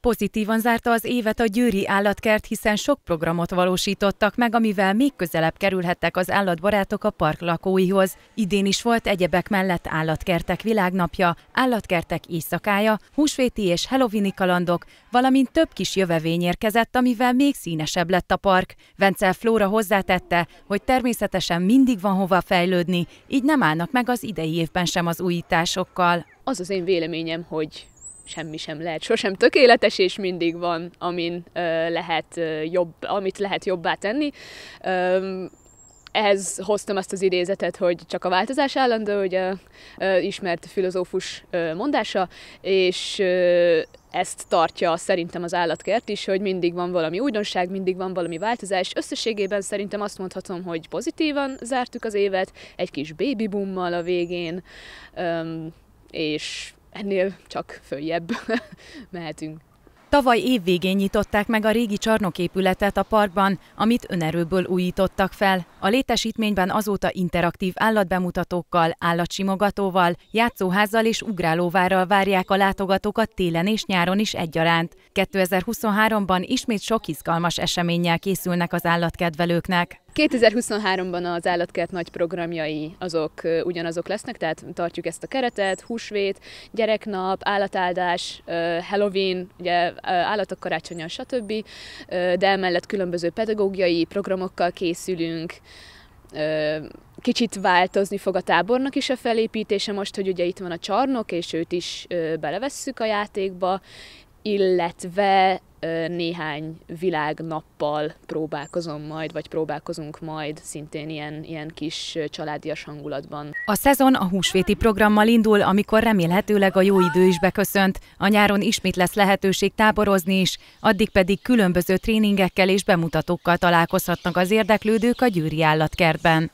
Pozitívan zárta az évet a Győri Állatkert, hiszen sok programot valósítottak meg, amivel még közelebb kerülhettek az állatbarátok a park lakóihoz. Idén is volt egyebek mellett állatkertek világnapja, állatkertek éjszakája, húsvéti és halloweeni kalandok, valamint több kis jövevény érkezett, amivel még színesebb lett a park. Vencel Flóra hozzátette, hogy természetesen mindig van hova fejlődni, így nem állnak meg az idei évben sem az újításokkal. Az az én véleményem, hogy semmi sem lehet sosem tökéletes, és mindig van, amin lehet jobb, amit lehet jobbá tenni ehhez hoztam azt az idézetet, hogy csak a változás állandó, ugye ismert filozófus mondása, és ezt tartja szerintem az állatkert is, hogy mindig van valami újdonság, mindig van valami változás. Összességében szerintem azt mondhatom, hogy pozitívan zártuk az évet, egy kis baby boommal a végén, és ennél csak följebb mehetünk. Tavaly évvégén nyitották meg a régi csarnoképületet a parkban, amit önerőből újítottak fel. A létesítményben azóta interaktív állatbemutatókkal, állatsimogatóval, játszóházzal és ugrálóvárral várják a látogatókat télen és nyáron is egyaránt. 2023-ban ismét sok izgalmas eseménnyel készülnek az állatkedvelőknek. 2023-ban az állatkert nagy programjai azok ugyanazok lesznek, tehát tartjuk ezt a keretet, húsvét, gyereknap, állatáldás, Halloween, ugye állatok karácsonya, stb. De emellett különböző pedagógiai programokkal készülünk, kicsit változni fog a tábornak is a felépítése most, hogy ugye itt van a csarnok, és őt is belevesszük a játékba, illetve néhány világnappal próbálkozom majd, vagy próbálkozunk majd szintén ilyen, ilyen kis családias hangulatban. A szezon a húsvéti programmal indul, amikor remélhetőleg a jó idő is beköszönt. A nyáron ismét lesz lehetőség táborozni is, addig pedig különböző tréningekkel és bemutatókkal találkozhatnak az érdeklődők a Győri Állatkertben.